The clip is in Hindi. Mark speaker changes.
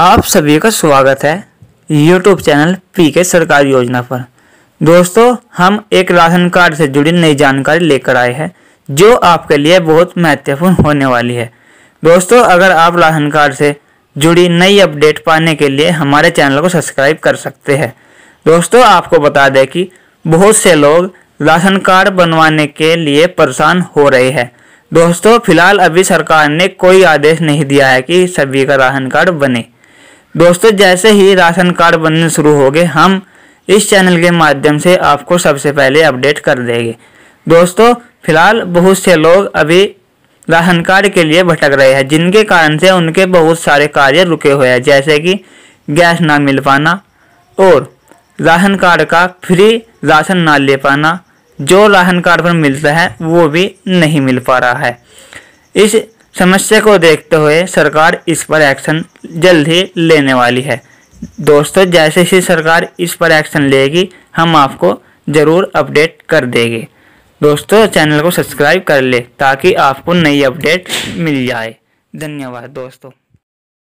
Speaker 1: आप सभी का स्वागत है यूट्यूब चैनल पी के सरकार योजना पर दोस्तों हम एक राशन कार्ड से जुड़ी नई जानकारी लेकर आए हैं जो आपके लिए बहुत महत्वपूर्ण होने वाली है दोस्तों अगर आप राशन कार्ड से जुड़ी नई अपडेट पाने के लिए हमारे चैनल को सब्सक्राइब कर सकते हैं दोस्तों आपको बता दें कि बहुत से लोग राशन कार्ड बनवाने के लिए परेशान हो रहे हैं दोस्तों फिलहाल अभी सरकार ने कोई आदेश नहीं दिया है कि सभी का राशन कार्ड बने दोस्तों जैसे ही राशन कार्ड बनने शुरू हो गए हम इस चैनल के माध्यम से आपको सबसे पहले अपडेट कर देंगे दोस्तों फिलहाल बहुत से लोग अभी राशन कार्ड के लिए भटक रहे हैं जिनके कारण से उनके बहुत सारे कार्य रुके हुए हैं जैसे कि गैस ना मिल पाना और राशन कार्ड का फ्री राशन ना ले पाना जो राशन कार्ड पर मिलता है वो भी नहीं मिल पा रहा है इस समस्या को देखते हुए सरकार इस पर एक्शन जल्द ही लेने वाली है दोस्तों जैसे ही सरकार इस पर एक्शन लेगी हम आपको ज़रूर अपडेट कर देंगे दोस्तों चैनल को सब्सक्राइब कर ले ताकि आपको नई अपडेट मिल जाए धन्यवाद दोस्तों